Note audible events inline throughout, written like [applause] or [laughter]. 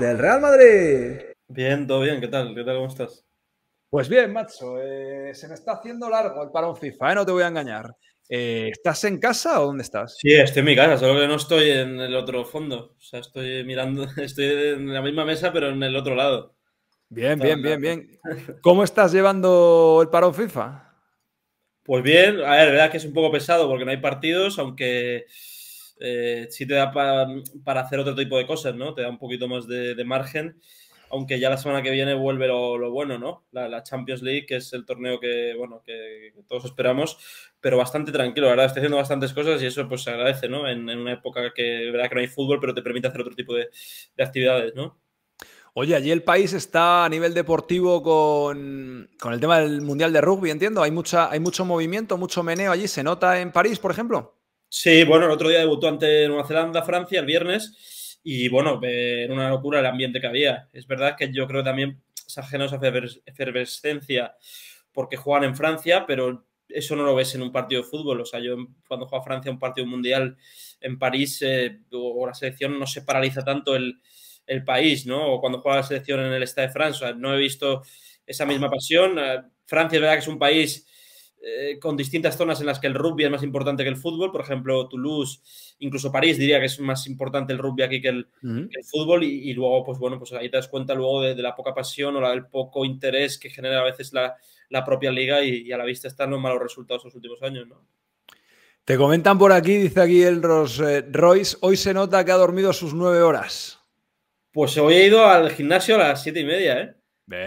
Del Real Madrid. Bien, todo bien, ¿qué tal? ¿Qué tal? ¿Cómo estás? Pues bien, macho, eh, se me está haciendo largo el parón FIFA, eh, no te voy a engañar. Eh, ¿Estás en casa o dónde estás? Sí, estoy en mi casa, solo que no estoy en el otro fondo. O sea, estoy mirando, [laughs] estoy en la misma mesa, pero en el otro lado. Bien, bien, bien, bien. ¿Cómo estás llevando el parón FIFA? Pues bien, a ver, la verdad es que es un poco pesado porque no hay partidos, aunque eh, sí te da para hacer otro tipo de cosas, ¿no? Te da un poquito más de, margen, aunque ya la semana que viene vuelve lo, bueno, ¿no? La, Champions League, que es el torneo que, bueno, que, todos esperamos, pero bastante tranquilo, la verdad, estoy haciendo bastantes cosas y eso pues se agradece, ¿no? En, una época que, verdad, que no hay fútbol, pero te permite hacer otro tipo de, actividades, ¿no? Oye, allí el país está a nivel deportivo con, el tema del Mundial de Rugby, entiendo. Hay, mucha, hay mucho movimiento, mucho meneo allí. ¿Se nota en París, por ejemplo? Sí, bueno, el otro día debutó ante Nueva Zelanda, Francia, el viernes, y bueno, en eh, una locura el ambiente que había. Es verdad que yo creo también esa efervescencia porque juegan en Francia, pero eso no lo ves en un partido de fútbol. O sea, yo cuando juega Francia un partido mundial en París eh, o la selección no se paraliza tanto el, país, ¿no? O cuando juega la selección en el Estado de Francia, no he visto esa misma pasión. Eh, Francia es verdad que es un país eh, con distintas zonas en las que el rugby es más importante que el fútbol. Por ejemplo, Toulouse, incluso París diría que es más importante el rugby aquí que el, fútbol. Y, luego, pues bueno, pues ahí te das cuenta luego de, la poca pasión o la, del poco interés que genera a veces la, propia liga y, a la vista están los malos resultados en los últimos años, ¿no? Te comentan por aquí, dice aquí el eh, Royce, hoy se nota que ha dormido sus nueve horas. Pues hoy he ido al gimnasio a las siete y media, ¿eh?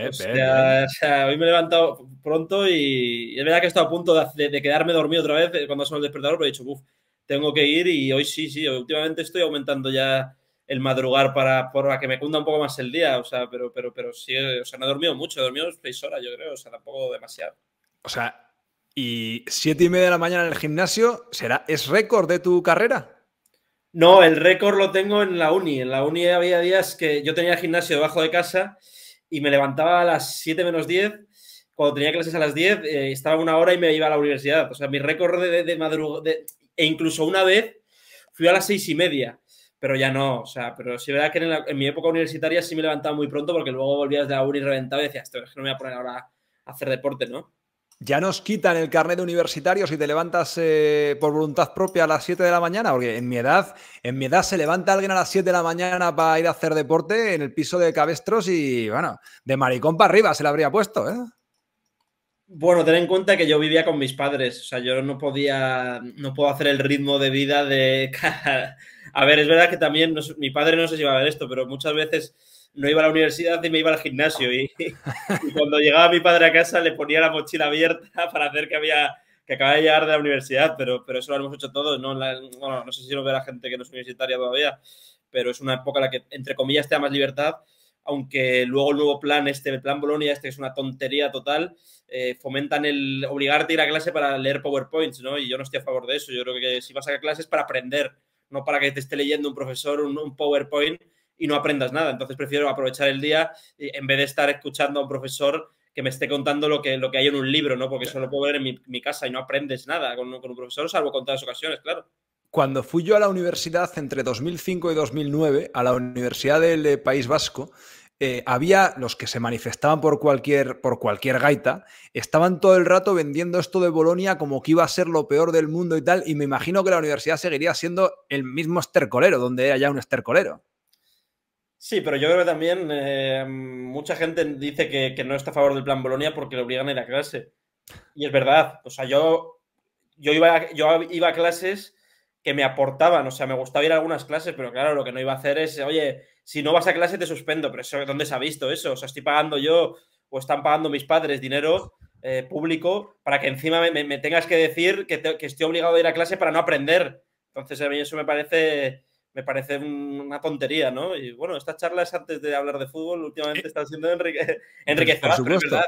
o sea, hoy me he levantado pronto y, es verdad que he estado a punto de, quedarme dormido otra vez eh, cuando son el despertador, pero he dicho, uff, tengo que ir y hoy sí, sí, últimamente estoy aumentando ya el madrugar para, que me cunda un poco más el día, o sea, pero, pero, pero sí, o sea, no he dormido mucho, he dormido seis horas, yo creo, o sea, tampoco demasiado. O sea, ¿y siete y media de la mañana en el gimnasio será, es récord de tu carrera? No, el récord lo tengo en la uni. En la uni había días que yo tenía gimnasio debajo de casa y me levantaba a las 7 menos 10. Cuando tenía clases a las 10, eh, estaba una hora y me iba a la universidad. O sea, mi récord de, de madrugada. E incluso una vez fui a las seis y media, pero ya no. O sea, pero sí, verdad que en, mi época universitaria sí me levantaba muy pronto porque luego volvías de la uni reventado y decías, esto es que no me voy a poner ahora a hacer deporte, ¿no? ¿Ya nos quitan el carnet de universitario si te levantas eh, por voluntad propia a las 7 de la mañana? Porque en mi edad, en mi edad se levanta alguien a las 7 de la mañana para ir a hacer deporte en el piso de cabestros y bueno, de maricón para arriba se le habría puesto, ¿eh? Bueno, ten en cuenta que yo vivía con mis padres, o sea, yo no podía, no puedo hacer el ritmo de vida de... [laughs] a ver, es verdad que también, mi padre no sé si va a ver esto, pero muchas veces no iba a la universidad y me iba al gimnasio. Y, cuando llegaba mi padre a casa le ponía la mochila abierta para hacer que había que acababa de llegar de la universidad, pero, pero eso lo hemos hecho todos. No, bueno, no sé si lo ve la gente que no es universitaria todavía, pero es una época en la que, entre comillas, te da más libertad, aunque luego el nuevo plan, este el plan Bolonia, este es una tontería total, eh, fomentan el obligarte a ir a clase para leer PowerPoints, ¿no? Y yo no estoy a favor de eso. Yo creo que si vas a clases para aprender, no para que te esté leyendo un profesor un, un PowerPoint y no aprendas nada. Entonces prefiero aprovechar el día en vez de estar escuchando a un profesor que me esté contando lo que, lo que hay en un libro, ¿no? Porque eso lo puedo ver en mi, casa y no aprendes nada con, un profesor, salvo con las ocasiones, claro. Cuando fui yo a la universidad entre 2005 y 2009, a la Universidad del eh, País Vasco, eh, había los que se manifestaban por cualquier, por cualquier gaita, estaban todo el rato vendiendo esto de Bolonia como que iba a ser lo peor del mundo y tal, y me imagino que la universidad seguiría siendo el mismo estercolero, donde haya un estercolero. Sí, pero yo creo que también eh, mucha gente dice que, no está a favor del plan Bolonia porque le obligan a ir a clase. Y es verdad. O sea, yo, yo, iba, a, yo iba clases que me aportaban. O sea, me gustaba ir a algunas clases, pero claro, lo que no iba a hacer es, oye, si no vas a clase te suspendo. Pero ¿dónde se ha visto eso? O sea, estoy pagando yo o están pagando mis padres dinero eh, público para que encima me, tengas que decir que, que, estoy obligado a ir a clase para no aprender. Entonces, a mí eso me parece me parece una tontería, ¿no? Y bueno, estas charlas antes de hablar de fútbol últimamente están siendo enrique enriquecedoras, verdad.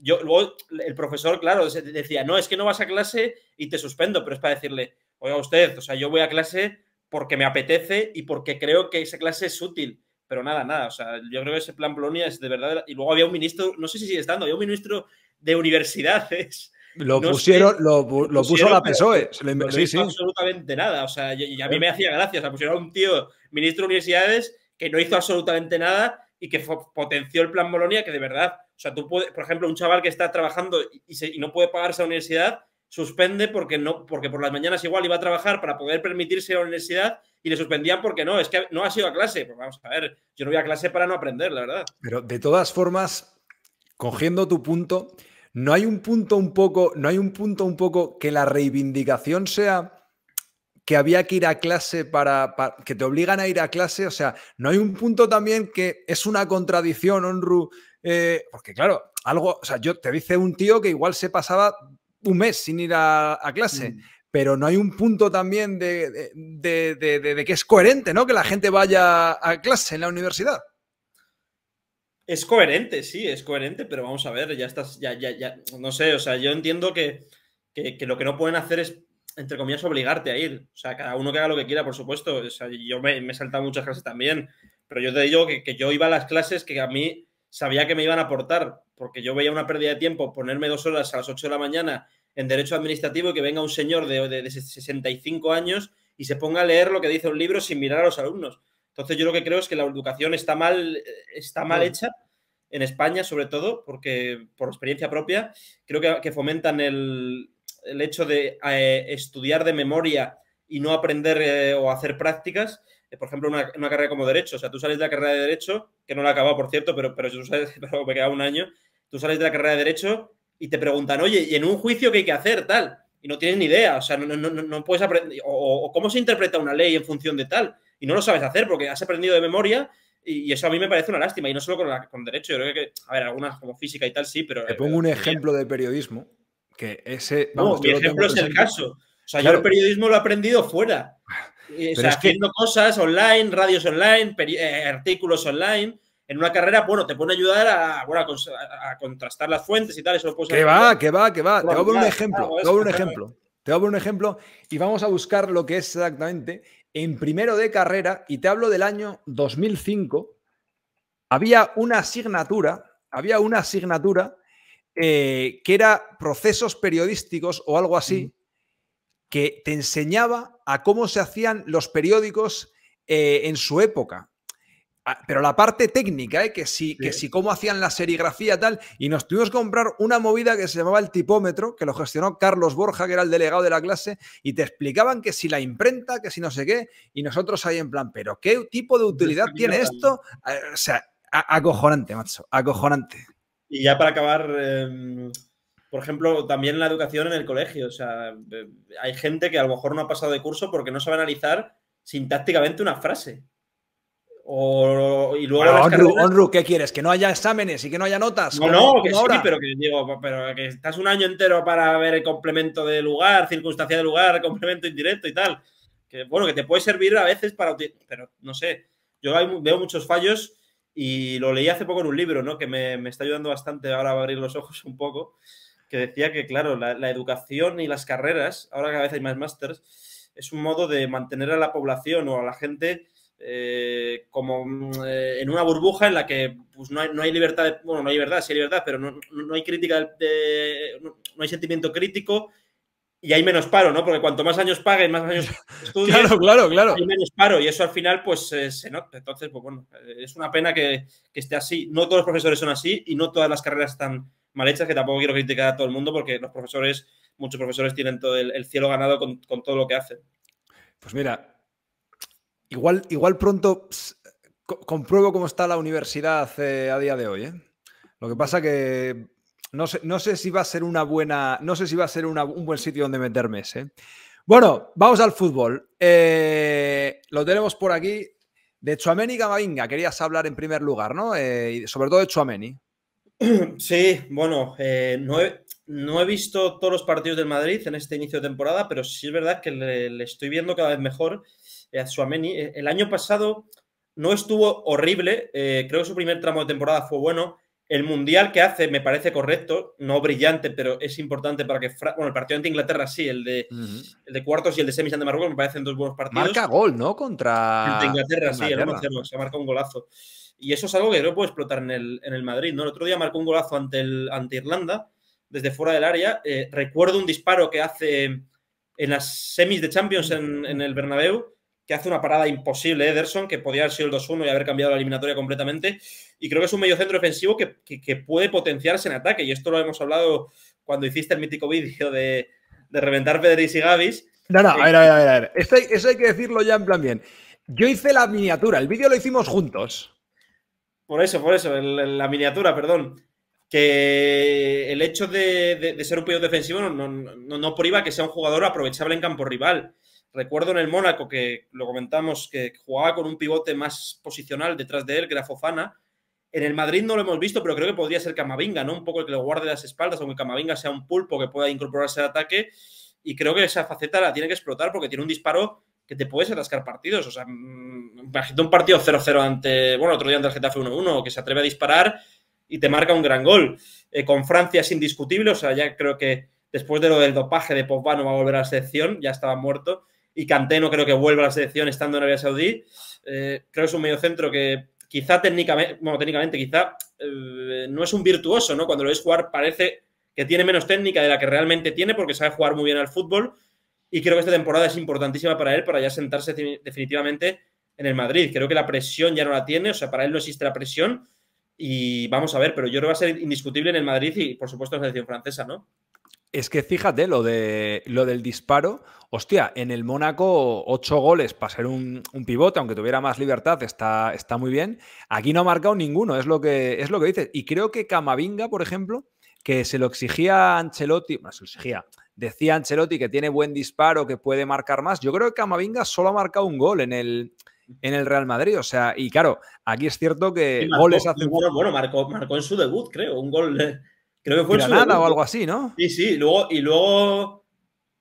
Yo, luego, el profesor, claro, decía, no, es que no vas a clase y te suspendo, pero es para decirle, oiga usted, o sea, yo voy a clase porque me apetece y porque creo que esa clase es útil. Pero nada, nada, o sea, yo creo que ese plan Polonia es de verdad. Y luego había un ministro, no sé si sigue estando, había un ministro de universidades lo pusieron, lo, puso la PSOE. no hizo absolutamente nada. sea, y, a mí me hacía gracia. O pusieron a un tío, ministro de universidades, que no hizo absolutamente nada y que potenció el plan Bolonia, que de verdad, o sea, tú por ejemplo, un chaval que está trabajando y, no puede pagarse la universidad, suspende porque no, porque por las mañanas igual iba a trabajar para poder permitirse a la universidad y le suspendían porque no, es que no ha sido a clase. Pues vamos a ver, yo no voy a clase para no aprender, la verdad. Pero de todas formas, cogiendo tu punto, ¿No hay un punto un poco, no hay un punto un poco que la reivindicación sea que había que ir a clase para, que te obligan a ir a clase? O sea, ¿no hay un punto también que es una contradicción, Onru? Eh, porque claro, algo, o sea, yo te dice un tío que igual se pasaba un mes sin ir a, clase. Mm. Pero no hay un punto también de, de que es coherente, ¿no? Que la gente vaya a clase en la universidad. Es coherente, sí, es coherente, pero vamos a ver, ya estás, ya, ya, ya, no sé, o sea, yo entiendo que, lo que no pueden hacer es, entre comillas, obligarte a ir. O sea, cada uno que haga lo que quiera, por supuesto. O sea, yo me, me he saltado muchas clases también, pero yo te digo que, yo iba a las clases que a mí sabía que me iban a aportar, porque yo veía una pérdida de tiempo ponerme dos horas a las 8 de la mañana en derecho administrativo y que venga un señor de, de, de 65 años y se ponga a leer lo que dice un libro sin mirar a los alumnos. Entonces yo lo que creo es que la educación está mal, eh, está mal hecha en España, sobre todo, porque por experiencia propia, creo que, fomentan el, hecho de eh, estudiar de memoria y no aprender eh, o hacer prácticas. por ejemplo, una, carrera como Derecho. O sea, tú sales de la carrera de Derecho, que no la he acabado, por cierto, pero, pero, yo [laughs] me queda un año. Tú sales de la carrera de Derecho y te preguntan, oye, ¿y en un juicio qué hay que hacer? Tal. Y no tienes ni idea. O sea, no, no, no, puedes aprender. o cómo se interpreta una ley en función de tal y no lo sabes hacer porque has aprendido de memoria y, eso a mí me parece una lástima. Y no solo con, derecho, yo creo que, a ver, algunas como física y tal sí, pero... Te pongo un eh, ejemplo de periodismo, que ese... no, mi ejemplo es el caso. O sea, yo el periodismo lo he aprendido fuera. Eh, o sea, haciendo cosas online, radios online, eh, artículos online. En una carrera, bueno, te pueden ayudar a, bueno, a, contrastar las fuentes y tal. Eso lo que va, que va, que va. Te voy un ejemplo. Te voy a un ejemplo. Te voy a un ejemplo y vamos a buscar lo que es exactamente en primero de carrera, y te hablo del año 2005, había una asignatura, había una asignatura eh, que era procesos periodísticos o algo así, que te enseñaba a cómo se hacían los periódicos eh, en su época. Ah, pero la parte técnica, ¿eh? que, si, sí. que cómo hacían la serigrafía tal, y nos tuvimos que comprar una movida que se llamaba el tipómetro, que lo gestionó Carlos Borja, que era el delegado de la clase, y te explicaban que si la imprenta, que si no sé qué, y nosotros ahí en plan, pero ¿qué tipo de utilidad tiene esto? O sea, acojonante, macho, acojonante. Y ya para acabar, em, por ejemplo, también la educación en el colegio, o sea, eh, hay gente que a lo mejor no ha pasado de curso porque no sabe analizar sintácticamente una frase. O, y luego ¿qué quieres? ¿Que no haya exámenes y que no haya notas? No, no, que sí, pero que estás un año entero para ver el complemento de lugar, circunstancia de lugar, [laughs] complemento indirecto y tal. Que bueno, que te puede servir a veces para. Pero no sé. Yo veo muchos fallos y lo leí hace poco en un libro, ¿no? Que me, está ayudando bastante ahora a abrir los ojos un poco. Que decía que, claro, la, educación y las carreras, ahora que a veces hay más másters, es un modo de mantener a la población o a la gente eh, como mm, eh, en una burbuja en la que pues, no, hay, no hay libertad, bueno, no hay verdad, sí hay libertad, pero no, hay crítica, no hay sentimiento crítico y hay menos paro, ¿no? Porque cuanto más años paguen, más años [laughs] estudian claro, hay menos paro y eso al final pues eh, se nota. Entonces, pues bueno, es una pena que, esté así. No todos los profesores son así y no todas las carreras están mal hechas, que tampoco quiero criticar a todo el mundo porque los profesores, muchos profesores tienen todo el, cielo ganado con, con todo lo que hacen. Pues mira, Igual, pronto compruebo cómo está la universidad eh, a día de hoy. ¿eh? Lo que pasa que no sé, no sé, si va a ser una buena. No sé si va a ser un buen sitio donde meterme ese. ¿eh? Bueno, vamos al fútbol. lo tenemos por aquí. De Chuameni Gamavinga, querías hablar en primer lugar, ¿no? sobre todo de Chuameni. Sí, bueno, no, no he visto todos los partidos del Madrid en este inicio de temporada, pero sí es verdad que le, estoy viendo cada vez mejor eh, a Suameni. Eh, el año pasado no estuvo horrible, eh, creo que su primer tramo de temporada fue bueno. El mundial que hace me parece correcto, no brillante, pero es importante para que. bueno, el partido ante Inglaterra sí, el de, cuartos y el de semis ante Marruecos me parecen dos buenos partidos. Marca gol, ¿no? Contra. Ante Inglaterra, sí, el 1-0, se marca un golazo. Y eso es algo que creo puede explotar en el, Madrid, ¿no? El otro día marcó un golazo ante, el, ante Irlanda desde fuera del área. Eh, recuerdo un disparo que hace en las semis de Champions en, el Bernabéu, que hace una parada imposible eh, Ederson, que podía haber sido el 2-1 y haber cambiado la eliminatoria completamente. Y creo que es un medio centro defensivo que, puede potenciarse en ataque. Y esto lo hemos hablado cuando hiciste el mítico vídeo de, reventar Pedris y Gavis. No, no, eh, a ver, a ver, a ver. eso hay que decirlo ya en plan bien. Yo hice la miniatura, el vídeo lo hicimos juntos. Por eso, por eso, la miniatura, perdón que el hecho de, ser un pivote defensivo no, no, no, que sea un jugador aprovechable en campo rival. Recuerdo en el Mónaco que lo comentamos, que jugaba con un pivote más posicional detrás de él, que era Fofana. En el Madrid no lo hemos visto, pero creo que podría ser Camavinga, ¿no? Un poco el que lo guarde las espaldas, o aunque Camavinga sea un pulpo que pueda incorporarse al ataque. Y creo que esa faceta la tiene que explotar porque tiene un disparo que te puedes atascar partidos. O sea, mm, imagínate un partido 0-0 ante, bueno, otro día ante el Getafe 1-1, que se atreve a disparar y te marca un gran gol. Eh, con Francia es indiscutible, o sea, ya creo que después de lo del dopaje de Pogba no va a volver a la selección, ya estaba muerto. Y Canteno creo que vuelva a la selección estando en Arabia Saudí. Eh, creo que es un centro que quizá técnicamente, bueno, técnicamente quizá eh, no es un virtuoso, ¿no? Cuando lo ves jugar parece que tiene menos técnica de la que realmente tiene porque sabe jugar muy bien al fútbol. Y creo que esta temporada es importantísima para él para ya sentarse definitivamente en el Madrid. Creo que la presión ya no la tiene, o sea, para él no existe la presión y vamos a ver, pero yo creo que va a ser indiscutible en el Madrid y, por supuesto, en la selección francesa, ¿no? Es que fíjate lo, de, lo del disparo. Hostia, en el Mónaco, ocho goles para ser un, pivote, aunque tuviera más libertad, está, está muy bien. Aquí no ha marcado ninguno, es lo que, es lo que dices. Y creo que Camavinga, por ejemplo, que se lo exigía a Ancelotti, bueno, se lo exigía, decía Ancelotti que tiene buen disparo, que puede marcar más. Yo creo que Camavinga solo ha marcado un gol en el, en el Real Madrid. O sea, y claro, aquí es cierto que goles hace. Bueno, bueno marcó, marcó, en su debut, creo. Un gol. creo que fue en su o algo así, ¿no? Sí, sí. Luego, y luego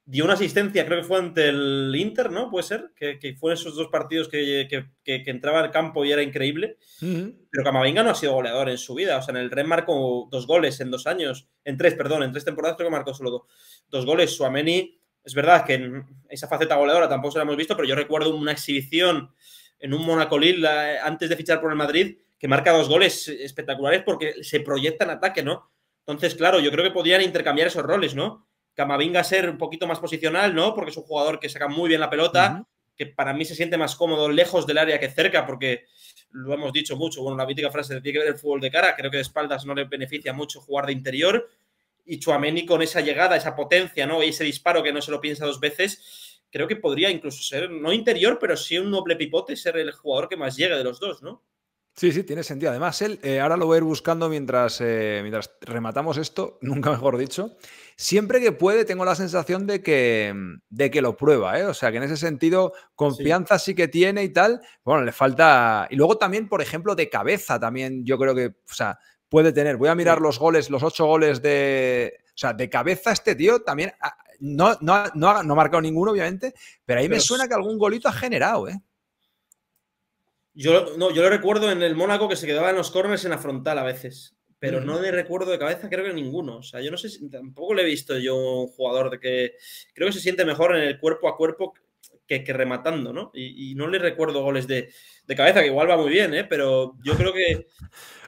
dio una asistencia, creo que fue ante el Inter, ¿no? Puede ser. Que, que fue esos dos partidos que, entraba al campo y era increíble. Pero Camavinga no ha sido goleador en su vida. O sea, en el Real marcó dos goles en dos años. En tres, perdón, en tres temporadas creo que marcó solo dos, dos goles. Suameni es verdad que en esa faceta goleadora tampoco se la hemos visto, pero yo recuerdo una exhibición en un Monaco Lille eh, antes de fichar por el Madrid que marca dos goles espectaculares porque se proyecta en ataque, ¿no? Entonces, claro, yo creo que podrían intercambiar esos roles, ¿no? Camavinga ser un poquito más posicional, ¿no? Porque es un jugador que saca muy bien la pelota, que para mí se siente más cómodo lejos del área que cerca, porque lo hemos dicho mucho, bueno, la mítica frase de tiene que ver el fútbol de cara, creo que de espaldas no le beneficia mucho jugar de interior, y Chuameni con esa llegada, esa potencia, ¿no? Y ese disparo que no se lo piensa dos veces, creo que podría incluso ser, no interior, pero sí un noble pipote, ser el jugador que más llegue de los dos, ¿no? Sí, sí, tiene sentido. Además, él, eh, ahora lo voy a ir buscando mientras, eh, mientras rematamos esto, [laughs] nunca mejor dicho. Siempre que puede, tengo la sensación de que, de que lo prueba, ¿eh? O sea, que en ese sentido, confianza sí. que tiene y tal. Bueno, le falta. Y luego también, por ejemplo, de cabeza también, yo creo que, puede tener. Voy a mirar los goles, los ocho goles de. O sea, de cabeza este tío también. Ah, no, no, no, ha, marcado ninguno, obviamente, pero ahí me suena que algún golito ha generado, ¿eh? Yo, no, yo lo recuerdo en el Mónaco que se quedaba en los corners en la frontal a veces, pero mm. no de recuerdo de cabeza creo que ninguno. O sea, yo no sé, tampoco le he visto yo un jugador de que creo que se siente mejor en el cuerpo a cuerpo que, rematando, ¿no? Y, no le recuerdo goles de, cabeza, que igual va muy bien, ¿eh? Pero yo creo que...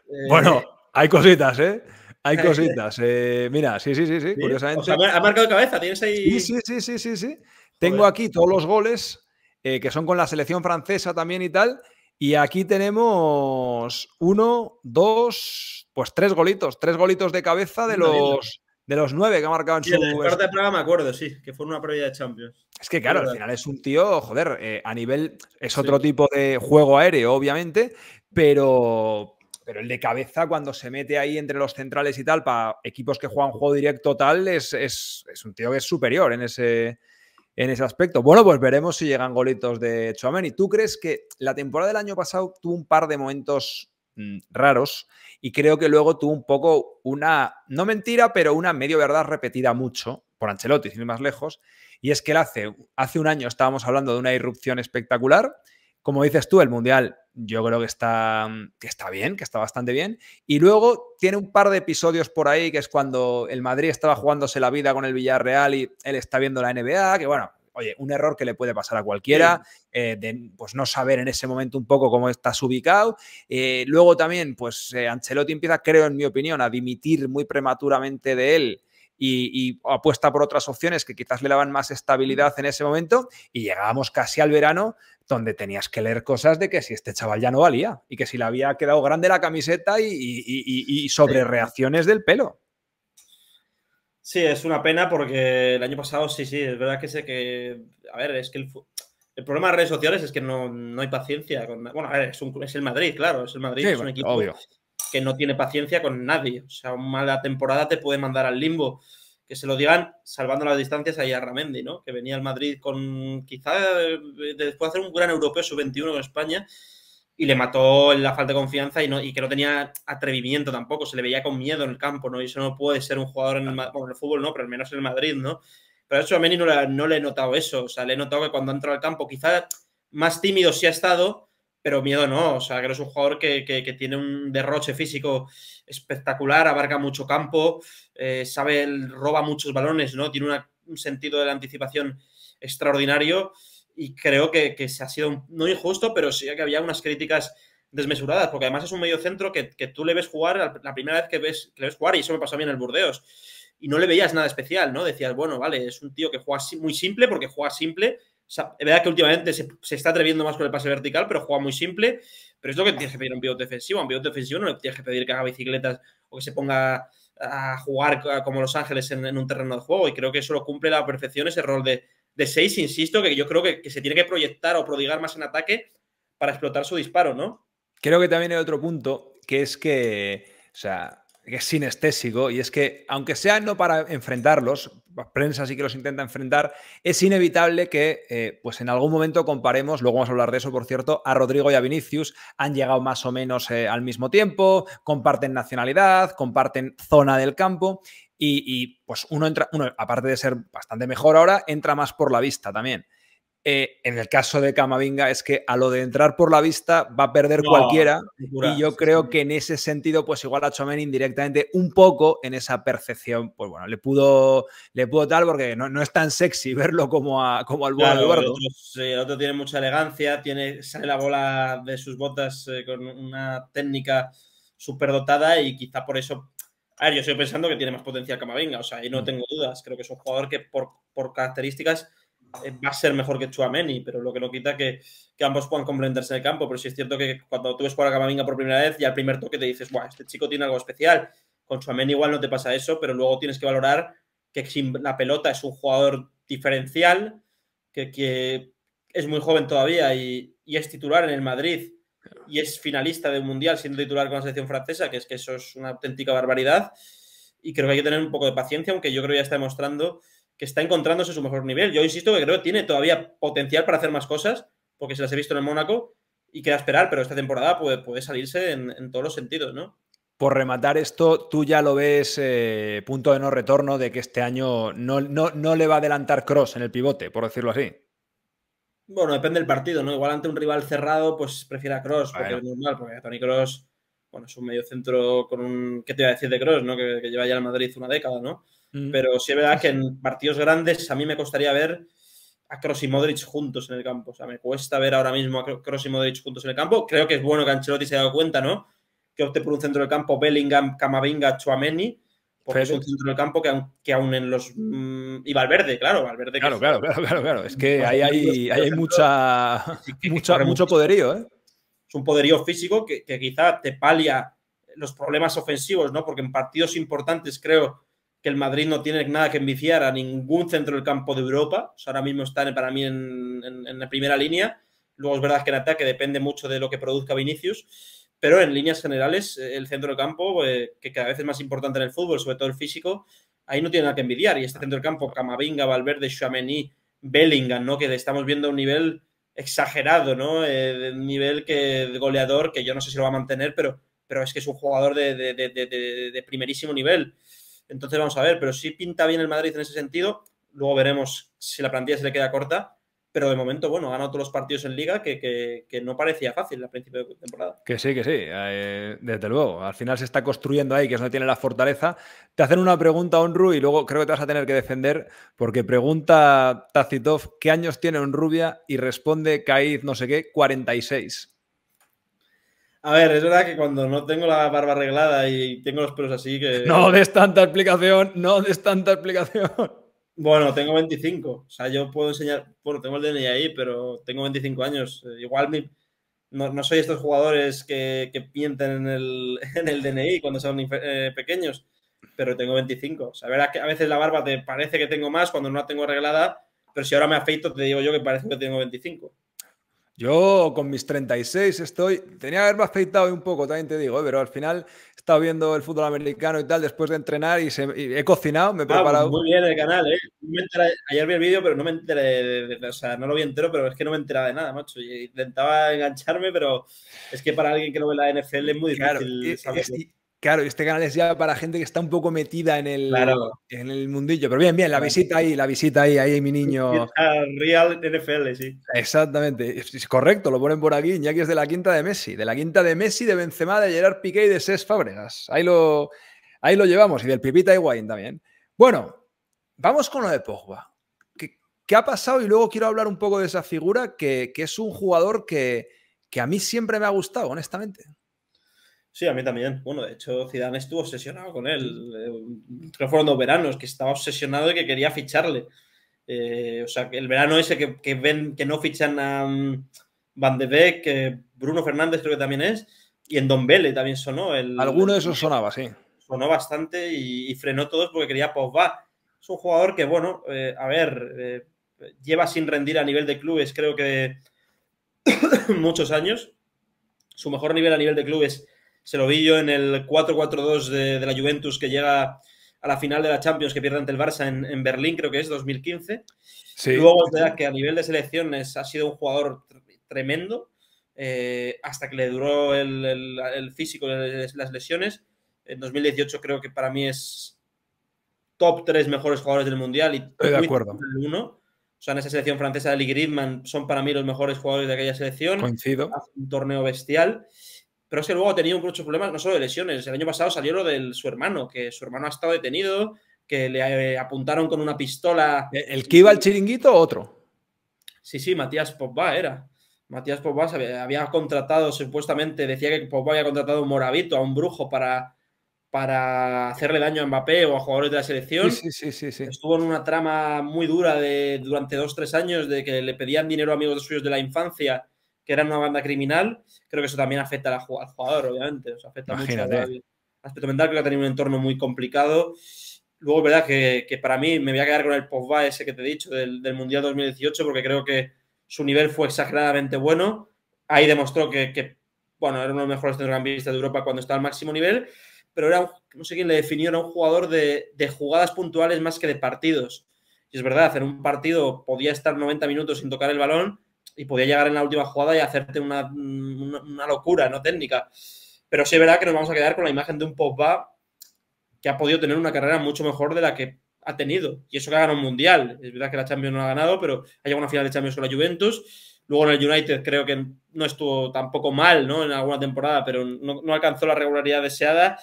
[laughs] bueno, eh, hay cositas, ¿eh? Hay [laughs] cositas. Eh, mira, sí, sí, sí, sí, curiosamente. ha marcado cabeza, tienes ahí. Sí, sí, sí, sí, sí. Tengo aquí todos los goles eh, que son con la selección francesa también y tal. Y aquí tenemos uno, dos, pues tres golitos, tres golitos de cabeza de los, de los nueve que ha marcado en sí, su. de programa, me acuerdo, sí, que fue una previa de Champions. Es que claro, al final es un tío, joder, eh, a nivel es otro tipo de juego aéreo, obviamente, pero pero el de cabeza cuando se mete ahí entre los centrales y tal, para equipos que juegan juego directo tal, es, un tío que es superior en ese, en ese aspecto. Bueno, pues veremos si llegan golitos de y ¿Tú crees que la temporada del año pasado tuvo un par de momentos mm, raros y creo que luego tuvo un poco una, no mentira, pero una medio verdad repetida mucho por Ancelotti, sin ir más lejos, y es que él hace, hace un año estábamos hablando de una irrupción espectacular, como dices tú, el Mundial yo creo que está, mm, que está bien, que está bastante bien. Y luego tiene un par de episodios por ahí, que es cuando el Madrid estaba jugándose la vida con el Villarreal y él está viendo la NBA, que bueno, oye, un error que le puede pasar a cualquiera, eh, de pues no saber en ese momento un poco cómo estás ubicado. Eh, luego también, pues eh, Ancelotti empieza, creo, en mi opinión, a dimitir muy prematuramente de él. Y, y, apuesta por otras opciones que quizás le daban más estabilidad en ese momento y llegábamos casi al verano donde tenías que leer cosas de que si este chaval ya no valía y que si le había quedado grande la camiseta y, sobre reacciones del pelo. Sí, es una pena porque el año pasado sí, sí, es verdad que sé que. A ver, es que el, problema de redes sociales es que no, hay paciencia. Con, bueno, a ver, es, es, el Madrid, claro, es el Madrid, es un equipo que no tiene paciencia con nadie. O sea, una mala temporada te puede mandar al limbo que se lo digan salvando las distancias ahí a Ramendi, ¿no? Que venía al Madrid con quizá después eh, de hacer un gran europeo sub-21 con España y le mató la falta de confianza y, no, y que no tenía atrevimiento tampoco, se le veía con miedo en el campo, ¿no? Y eso no puede ser un jugador en el, fútbol, ¿no? Pero al menos en el Madrid, ¿no? Pero eso a Meni no, le he notado eso, o sea, le he notado que cuando entra al campo quizá más tímido sí ha estado, pero miedo no. O sea, que es un jugador que, tiene un derroche físico espectacular, abarca mucho campo, eh, sabe, roba muchos balones, ¿no? Tiene un sentido de la anticipación extraordinario y creo que, se ha sido no injusto, pero sí que había unas críticas desmesuradas, porque además es un medio centro que, tú le ves jugar la primera vez que, ves, que le ves jugar, y eso me pasó a mí en el Burdeos, y no le veías nada especial, ¿no? Decías, bueno, vale, es un tío que juega muy simple porque juega simple sea, es verdad que últimamente se, está atreviendo más con el pase vertical, pero juega muy simple. Pero es lo que tienes que pedir un pivote defensivo. un defensivo no le tienes que pedir que haga bicicletas o que se ponga a jugar como Los Ángeles en, un terreno de juego. Y creo que eso lo cumple a la perfección ese rol de, de seis, insisto, que yo creo que, se tiene que proyectar o prodigar más en ataque para explotar su disparo, ¿no? Creo que también hay otro punto, que es que, o sea, que es sinestésico, y es que, aunque sea no para enfrentarlos, prensa sí que los intenta enfrentar, es inevitable que eh, pues en algún momento comparemos, luego vamos a hablar de eso, por cierto, a Rodrigo y a Vinicius. Han llegado más o menos eh, al mismo tiempo, comparten nacionalidad, comparten zona del campo y, pues uno entra, uno, aparte de ser bastante mejor ahora, entra más por la vista también. Eh, en el caso de Camavinga es que a lo de entrar por la vista va a perder cualquiera y yo creo que en ese sentido pues igual a Chomen indirectamente un poco en esa percepción pues bueno le pudo le pudo tal porque no, es tan sexy [laughs] verlo como como al eh, El otro, tiene mucha elegancia tiene sale la bola de sus botas eh, con una técnica dotada y quizá por eso a ver, yo estoy pensando que tiene más potencia Camavinga, o sea, y no mm. tengo dudas. Creo que es un jugador que por, por características va a ser mejor que Chuameni, pero lo que no quita que, que ambos puedan comprenderse en el campo. Pero sí es cierto que cuando tú ves por a Camavinga por primera vez y al primer toque te dices, guau, este chico tiene algo especial. Con Chuameni igual no te pasa eso, pero luego tienes que valorar que sin la pelota es un jugador diferencial, que, es muy joven todavía y, y, es titular en el Madrid y es finalista de un mundial siendo titular con la selección francesa, que es que eso es una auténtica barbaridad. Y creo que hay que tener un poco de paciencia, aunque yo creo que ya está demostrando que está encontrándose su mejor nivel. Yo insisto que creo que tiene todavía potencial para hacer más cosas, porque se las he visto en el Mónaco y queda esperar, pero esta temporada puede, puede salirse en, todos los sentidos, ¿no? Por rematar esto, tú ya lo ves eh, punto de no retorno de que este año no, le va a adelantar Cross en el pivote, por decirlo así. Bueno, depende del partido, ¿no? Igual ante un rival cerrado, pues prefiera Cross, porque es normal, porque Tony Cross bueno, es un medio centro con un, ¿qué te iba a decir de Cross, ¿no? Que, lleva ya el Madrid una década, ¿no? Mm. Pero sí es verdad que en partidos grandes a mí me costaría ver a Cross y Modric juntos en el campo. O sea, me cuesta ver ahora mismo a Cross y Modric juntos en el campo. Creo que es bueno que Ancelotti se haya dado cuenta, ¿no? Que opte por un centro del campo Bellingham, Camavinga, Chuameni. Porque es un centro del campo que, que aún en los. Mm, y Valverde, claro, Valverde. Claro, claro, claro, claro, Es que ahí hay, hay, mucha, mucha mucho poderío, ¿eh? es un poderío físico que, quizá te palia los problemas ofensivos, ¿no? Porque en partidos importantes creo que el Madrid no tiene nada que envidiar a ningún centro del campo de Europa. ahora mismo está para mí en, la primera línea. Luego es verdad que en ataque depende mucho de lo que produzca Vinicius, pero en líneas generales eh, el centro del campo, eh, que cada vez es más importante en el fútbol, sobre todo el físico, ahí no tiene nada que envidiar. Y este centro del campo, Camavinga, Valverde, Chamení, Bellingham, ¿no? que estamos viendo un nivel exagerado, ¿no? Eh, nivel que, de goleador que yo no sé si lo va a mantener, pero, pero es que es un jugador de, de, primerísimo nivel. Entonces vamos a ver, pero sí pinta bien el Madrid en ese sentido. Luego veremos si la plantilla se le queda corta, pero de momento, bueno, ha ganado todos los partidos en liga que, no parecía fácil al principio de temporada. Que sí, que sí, eh, desde luego. Al final se está construyendo ahí, que es donde tiene la fortaleza. Te hacen una pregunta, Onru, y luego creo que te vas a tener que defender, porque pregunta Tacitov, ¿qué años tiene Onrubia? Y responde Caiz, no sé qué, 46. A ver, es verdad que cuando no tengo la barba arreglada y tengo los pelos así que... No des tanta explicación, no des tanta explicación. Bueno, tengo 25. O sea, yo puedo enseñar. Bueno, tengo el DNI ahí, pero tengo 25 años. Eh, igual no, no, soy estos jugadores que, que mienten en el, [laughs] en el, DNI cuando son eh, pequeños, pero tengo 25. O sea, que a veces la barba te parece que tengo más cuando no la tengo arreglada, pero si ahora me afeito, te digo yo que parece que tengo 25. Yo con mis 36 estoy. Tenía que haberme afeitado un poco, también te digo, eh, pero al final estado viendo el fútbol americano y tal después de entrenar y, se, he cocinado, me he ah, pues preparado. muy bien el canal, ¿eh? ayer vi el vídeo, pero no me enteré, o sea, no lo vi entero, pero es que no me enteraba de nada, macho. intentaba engancharme, pero es que para alguien que no ve la NFL es muy difícil. Claro, este canal es ya para gente que está un poco metida en el, en el mundillo. Pero bien, bien, la visita ahí, la visita ahí, ahí mi niño. Real NFL, sí. Exactamente, es correcto, lo ponen por aquí, ya que es de la quinta de Messi, de la quinta de Messi, de Benzema, de Gerard Piqué y de Cesc Fábregas. Ahí lo, ahí lo llevamos, y del Pipita Wayne también. Bueno, vamos con lo de Pogba. ¿Qué, ha pasado? Y luego quiero hablar un poco de esa figura, que, es un jugador que, que a mí siempre me ha gustado, honestamente. Sí, a mí también. Bueno, de hecho, Zidane estuvo obsesionado con él. Eh, creo que fueron dos veranos que estaba obsesionado y que quería ficharle. Eh, o sea, que el verano ese que, ven que no fichan a mm, Van de Beek, que Bruno Fernández creo que también es, y en Don Vele también sonó. El, Alguno de esos sonaba, sí. Sonó bastante y, frenó todos porque quería Pogba. Es un jugador que, bueno, eh, a ver, lleva sin rendir a nivel de clubes creo que [coughs] muchos años. Su mejor nivel a nivel de clubes se lo vi yo en el 4-4-2 de, la Juventus que llega a la final de la Champions que pierde ante el Barça en, Berlín, creo que es 2015. Sí. Luego, que a nivel de selecciones ha sido un jugador tremendo, eh, hasta que le duró el, físico, las lesiones. En 2018 creo que para mí es top 3 mejores jugadores del Mundial y Estoy de acuerdo. O sea, en esa selección francesa de Lee Griezmann son para mí los mejores jugadores de aquella selección. Coincido. un torneo bestial. Pero es que luego ha tenido muchos problemas, no solo de lesiones. El año pasado salió lo de su hermano, que su hermano ha estado detenido, que le eh, apuntaron con una pistola. ¿E-, ¿El que iba al chiringuito o otro? Sí, sí, Matías Popba era. Matías Popba había, contratado, supuestamente, decía que Pogba había contratado un moravito, a un brujo, para, para hacerle daño a Mbappé o a jugadores de la selección. Sí, sí, sí, Estuvo en una trama muy dura de durante dos, tres años de que le pedían dinero a amigos suyos de la infancia que eran una banda criminal, creo que eso también afecta al jugador, obviamente. O afecta mucho al aspecto mental, creo que ha tenido un entorno muy complicado. Luego, verdad que, para mí me voy a quedar con el Pogba ese que te he dicho del, Mundial 2018, porque creo que su nivel fue exageradamente bueno. Ahí demostró que, bueno, era uno de los mejores centrocampistas de Europa cuando estaba al máximo nivel, pero era, no sé quién le definió, era un jugador de, de jugadas puntuales más que de partidos. Y es verdad, en un partido podía estar 90 minutos sin tocar el balón, y podía llegar en la última jugada y hacerte mm, una, una, locura, no técnica. Pero sí es verdad que nos vamos a quedar con la imagen de un Pogba que ha podido tener una carrera mucho mejor de la que ha tenido. Y eso que ha ganado un Mundial. Es verdad que la Champions no ha ganado, pero ha llegado a una final de Champions con la Juventus. Luego en el United creo que no estuvo tampoco mal, En alguna temporada, pero no, alcanzó la regularidad deseada.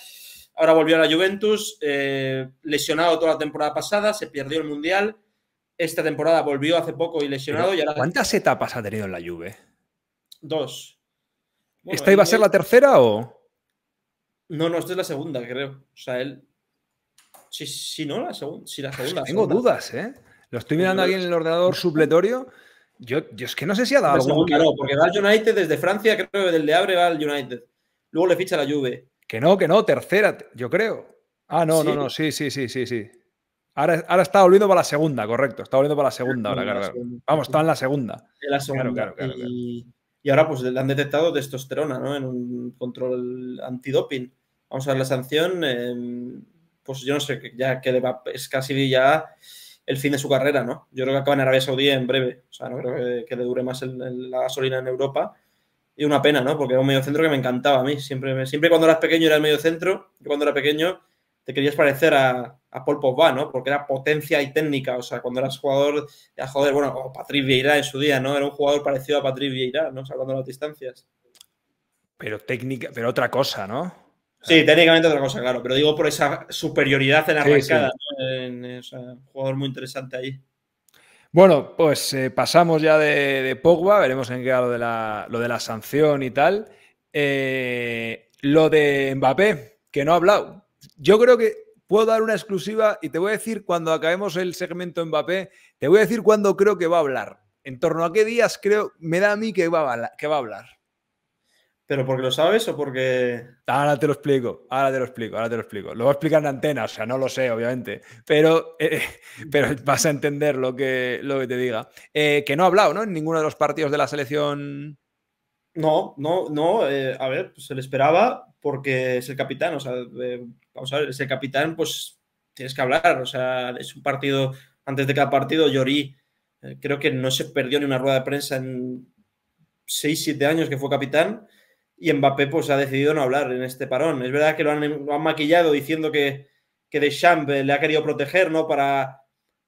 Ahora volvió a la Juventus, eh, lesionado toda la temporada pasada, se perdió el Mundial esta temporada volvió hace poco y lesionado. ¿Cuántas etapas ha tenido en la Juve? Dos. ¿Esta iba a ser la tercera o...? No, no, esta es la segunda, creo. O sea, él... Si, no, la, si la segunda. tengo dudas, ¿eh? Lo estoy mirando aquí en el ordenador supletorio. Yo, yo, es que no sé si ha dado algo. Claro, porque va al United desde Francia, creo que desde Abre va al United. Luego le ficha la Juve. Que no, que no, tercera, yo creo. Ah, no, no, no, sí, sí, sí, sí, sí. Ahora, está volviendo para la segunda, correcto. Está volviendo para la segunda ahora, claro. Vamos, está en la segunda. En la segunda. y, ahora pues le han detectado testosterona, ¿no? En un control antidoping. Vamos a ver la sanción. Em, pues yo no sé, ya que es casi ya el fin de su carrera, ¿no? Yo creo que acaba en Arabia Saudí en breve. O sea, no creo que, le dure más la gasolina en Europa. Y una pena, ¿no? Porque era un medio centro que me encantaba a mí. Siempre, siempre cuando eras pequeño era el medio centro. Yo cuando era pequeño te querías parecer a, a Paul Pogba, ¿no? Porque era potencia y técnica, o sea, cuando eras jugador, ya joder, bueno, o Patrick Vieira en su día, ¿no? Era un jugador parecido a Patrick Vieira, ¿no? Salvando las distancias. Pero técnica, pero otra cosa, ¿no? Sí, técnicamente otra cosa, claro, pero digo por esa superioridad en la arrancada, o sea, un jugador muy interesante ahí. Bueno, pues eh, pasamos ya de, Pogba, veremos en qué va lo de la, lo de la sanción y tal. Eh, lo de Mbappé, que no ha hablado. Yo creo que puedo dar una exclusiva y te voy a decir cuando acabemos el segmento Mbappé, te voy a decir cuándo creo que va a hablar. En torno a qué días creo, me da a mí que va a, que va a hablar. ¿Pero porque lo sabes o porque.? Ahora te lo explico, ahora te lo explico, ahora te lo explico. Lo voy a explicar en antena, o sea, no lo sé, obviamente. Pero, eh, [laughs] pero vas a entender lo que, lo que te diga. Eh, que no ha hablado, ¿no? En ninguno de los partidos de la selección. No, no, no. Eh, a ver, pues se le esperaba porque es el capitán, o sea, vamos a ver, ese capitán, pues tienes que hablar. O sea, es un partido, antes de cada partido llorí. Eh, creo que no se perdió ni una rueda de prensa en 6, 7 años que fue capitán. Y Mbappé, pues ha decidido no hablar en este parón. Es verdad que lo han, maquillado diciendo que, que Deschamps le ha querido proteger, ¿no? Para,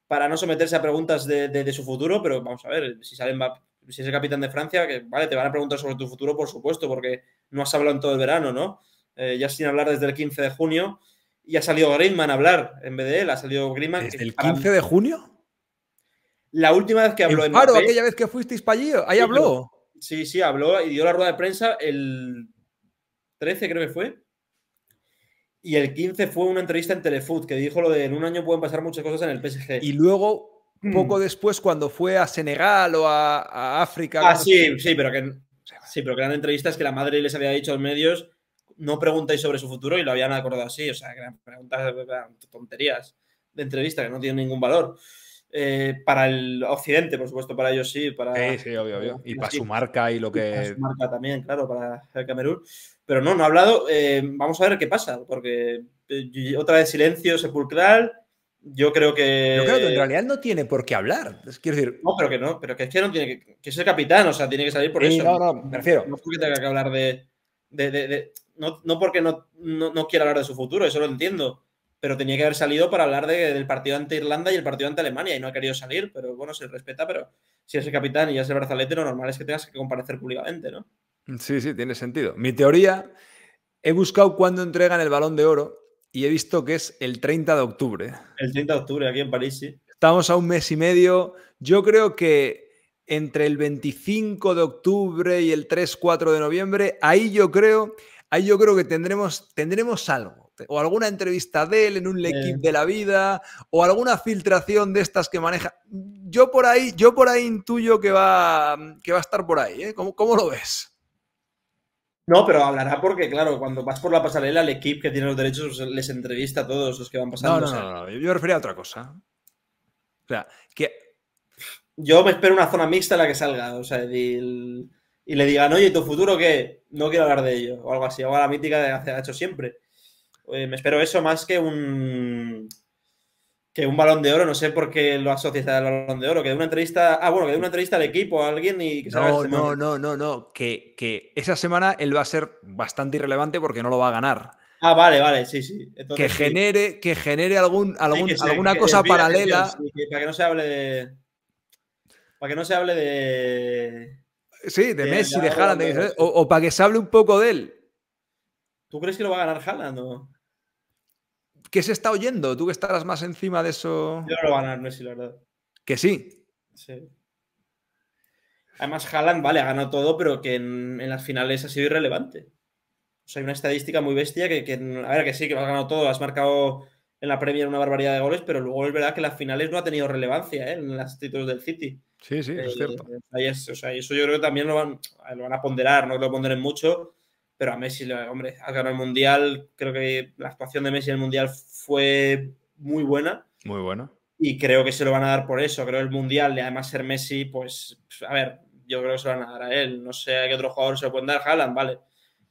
para no someterse a preguntas de, su futuro, pero vamos a ver, si sale si es el capitán de Francia, que vale, te van a preguntar sobre tu futuro, por supuesto, porque no has hablado en todo el verano, ¿no? Eh, ya sin hablar desde el 15 de junio. Y ha salido Greenman a hablar en vez de él, ha salido Greenman. ¿Desde el 15 de junio? La última vez que habló en Claro, aquella vez que fuisteis para allí, ahí habló. Sí, sí, habló y dio la rueda de prensa el 13, creo que fue. Y el 15 fue una entrevista en Telefoot que dijo lo de en un año pueden pasar muchas cosas en el PSG. Y luego, mm. poco después, cuando fue a Senegal o a, África. Ah, sí, pero Sí, pero que eran entrevistas que la madre les había dicho a los medios no preguntáis sobre su futuro y lo habían acordado así. O sea, eran preguntas, tonterías de entrevista que no tienen ningún valor. Eh, para el occidente, por supuesto, para ellos sí. Para, sí, sí, obvio, obvio. Y para su marca y lo que. para su marca también, claro, para el Camerún. Pero no, no ha hablado. Eh, vamos a ver qué pasa, porque eh, otra vez silencio sepulcral. Yo creo que. Yo creo que en realidad no tiene por qué hablar. Quiero decir. No, pero que no, pero que es que no tiene que. que es el capitán, o sea, tiene que salir por eso. No, no, No es que tenga que hablar de no, porque no, no, quiera hablar de su futuro, eso lo entiendo, pero tenía que haber salido para hablar del partido ante Irlanda y el partido ante Alemania y no ha querido salir, pero bueno, se respeta, pero si es el capitán y ya es el brazalete, lo normal es que tengas que comparecer públicamente, ¿no? Sí, sí, tiene sentido. Mi teoría, he buscado cuándo entregan el balón de oro y he visto que es el 30 de octubre. El 30 de octubre, aquí en París, sí. Estamos a un mes y medio. Yo creo que entre el 25 de octubre y el 3-4 de noviembre, ahí yo creo ahí yo creo que tendremos, tendremos algo. O alguna entrevista de él en un equipo de la vida, o alguna filtración de estas que maneja. Yo por ahí, yo por ahí intuyo que va, que va a estar por ahí. ¿eh? ¿Cómo, lo ves? No, pero hablará porque, claro, cuando vas por la pasarela, el equipo que tiene los derechos les entrevista a todos los que van pasando. No, no, no, yo me refería a otra cosa. O sea, que. Yo me espero una zona mixta en la que salga. O sea, el, y le digan, oye, ¿tu futuro qué? No quiero hablar de ello, o algo así, o la mítica que ha hecho siempre. Eh, me espero eso más que un que un balón de oro, no sé por qué lo asocia al balón de oro, que de una entrevista, ah, bueno, que de una entrevista al equipo, a alguien y que No, no, no, no, no, que, esa semana él va a ser bastante irrelevante porque no lo va a ganar. Ah, vale, vale, sí, sí. que genere, que genere algún, alguna cosa paralela. para que no se hable de. Para que no se hable de. Sí, de, Messi, de Haaland. O, para que se hable un poco de él. ¿Tú crees que lo va a ganar Haaland o...? ¿Qué se está oyendo? Tú que estarás más encima de eso. Yo no lo va a ganar Messi, la verdad. ¿Que sí? Sí. Además, Haaland, vale, ha ganado todo, pero que en, las finales ha sido irrelevante. O sea, hay una estadística muy bestia que, a ver, que sí, que lo has ganado todo, has marcado en la Premier una barbaridad de goles, pero luego es verdad que las finales no ha tenido relevancia ¿eh? en las títulos del City. Sí, sí, es eh, cierto. Eh, eso yo creo que también lo van, a ponderar, no que lo ponderen mucho, pero a Messi, hombre, al ganar el Mundial, creo que la actuación de Messi en el Mundial fue muy buena. Muy buena. Y creo que se lo van a dar por eso. Creo que el Mundial, y además ser Messi, pues, a ver, yo creo que se lo van a dar a él. No sé a qué otro jugador se lo pueden dar, Haaland, vale.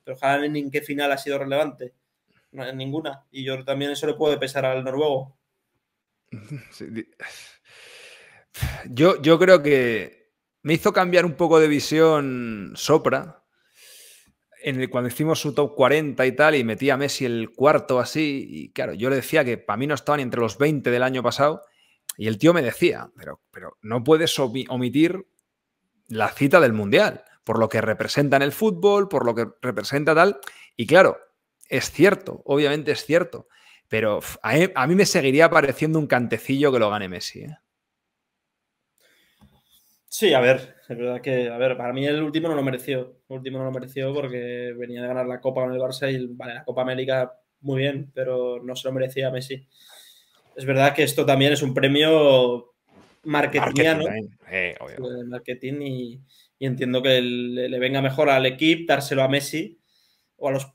Pero Haaland en qué final ha sido relevante ninguna. Y yo también eso le puede pesar al noruego. [laughs] Yo, yo creo que me hizo cambiar un poco de visión Sopra. En el, cuando hicimos su top 40 y tal, y metía a Messi el cuarto así, y claro, yo le decía que para mí no estaban entre los 20 del año pasado, y el tío me decía, pero, pero no puedes omitir la cita del Mundial, por lo que representa en el fútbol, por lo que representa tal, y claro, es cierto, obviamente es cierto. Pero a mí, me seguiría pareciendo un cantecillo que lo gane Messi. ¿eh? Sí, a ver, es verdad que, a ver, para mí el último no lo mereció. El último no lo mereció porque venía de ganar la Copa con el Barça y, la Copa América muy bien, pero no se lo merecía Messi. Es verdad que esto también es un premio Marketing, eh, marketing y, entiendo que le, le venga mejor al equipo dárselo a Messi o a los,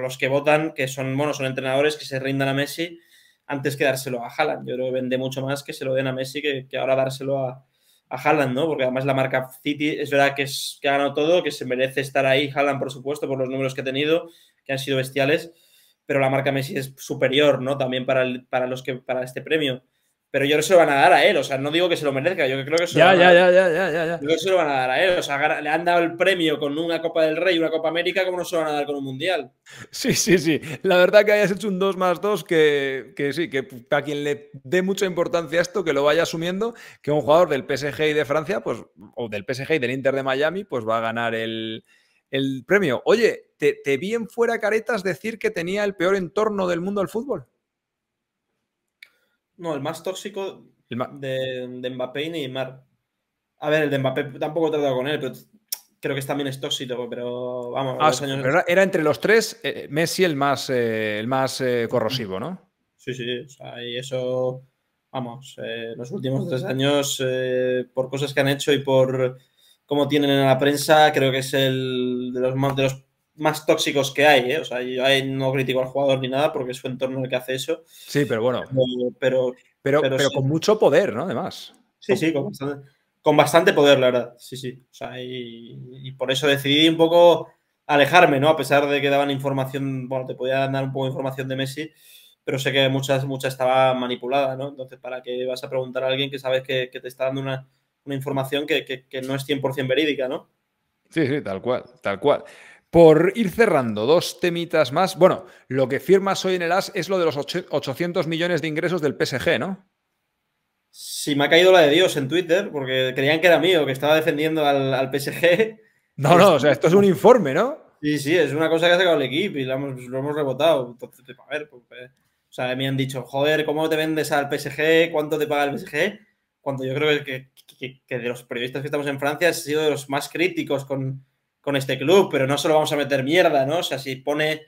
los que votan, que son, bueno, son entrenadores que se rindan a Messi antes que dárselo a Haaland. Yo creo que vende mucho más que se lo den a Messi que, que ahora dárselo a, Haaland, ¿no? Porque además la marca City es verdad que, es, ha ganado todo, que se merece estar ahí Haaland, por supuesto, por los números que ha tenido, que han sido bestiales, pero la marca Messi es superior, ¿no? También para, para los que para este premio pero yo no se lo van a dar a él, o sea, no digo que se lo merezca, yo creo que se lo ya, ya, ya, ya, Yo lo van a dar a él, o sea, le han dado el premio con una Copa del Rey y una Copa América, como no se lo van a dar con un Mundial? Sí, sí, sí, la verdad que hayas hecho un 2 más 2 que, sí, que a quien le dé mucha importancia esto, que lo vaya asumiendo, que un jugador del PSG y de Francia, pues, o del PSG y del Inter de Miami, pues va a ganar el, premio. Oye, te, te vi en fuera caretas decir que tenía el peor entorno del mundo al fútbol. No, el más tóxico de, de, Mbappé y Neymar. A ver, el de Mbappé tampoco he tratado con él, pero creo que también es tóxico, pero vamos. Ah, era, entre los tres eh, Messi el más, eh, el más eh, corrosivo, ¿no? Sí, sí, y eso, vamos, los últimos tres años, por cosas que han hecho y por cómo tienen en la prensa, creo que es el de los más, de los más tóxicos que hay, ¿eh? O sea, yo no critico al jugador ni nada porque es su entorno el que hace eso. Sí, pero bueno. Pero, pero, con mucho poder, ¿no? Además. Sí, sí, con bastante, poder, la verdad. Sí, sí. O sea, y, por eso decidí un poco alejarme, ¿no? A pesar de que daban información, bueno, te podían dar un poco de información de Messi, pero sé que muchas, muchas estaba manipulada, ¿no? Entonces, ¿para qué vas a preguntar a alguien que sabes que, te está dando una, información que, que no es 100% verídica, ¿no? Sí, sí, tal cual, tal cual. Por ir cerrando, dos temitas más. Bueno, lo que firmas hoy en el AS e es lo de los 800 millones de ingresos del PSG, ¿no? Sí, me ha caído la de Dios en Twitter porque creían que era mío, que estaba defendiendo al, PSG. No, no, o sea, esto es un informe, ¿no? Sí, sí, es una cosa que ha sacado el equipo y lo hemos, rebotado. Entonces, pues, a ver, pues, eh, o sea, me han dicho, joder, ¿cómo te vendes al PSG? ¿Cuánto te paga el PSG? Cuando yo creo que, de los periodistas que estamos en Francia, ha sido de los más críticos con, con este club, pero no solo vamos a meter mierda, ¿no? O sea, si pone.